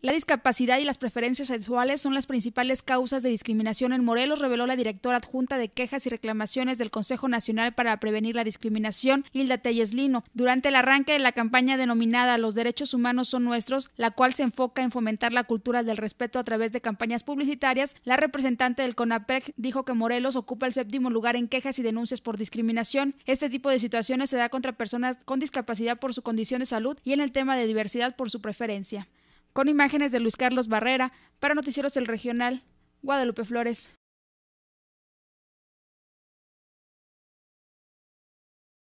La discapacidad y las preferencias sexuales son las principales causas de discriminación en Morelos, reveló la directora adjunta de quejas y reclamaciones del Consejo Nacional para Prevenir la Discriminación, Hilda Lino. durante el arranque de la campaña denominada Los derechos humanos son nuestros, la cual se enfoca en fomentar la cultura del respeto a través de campañas publicitarias. La representante del CONAPEC dijo que Morelos ocupa el séptimo lugar en quejas y denuncias por discriminación. Este tipo de situaciones se da contra personas con discapacidad por su condición de salud y en el tema de diversidad por su preferencia con imágenes de Luis Carlos Barrera para Noticieros del Regional, Guadalupe Flores.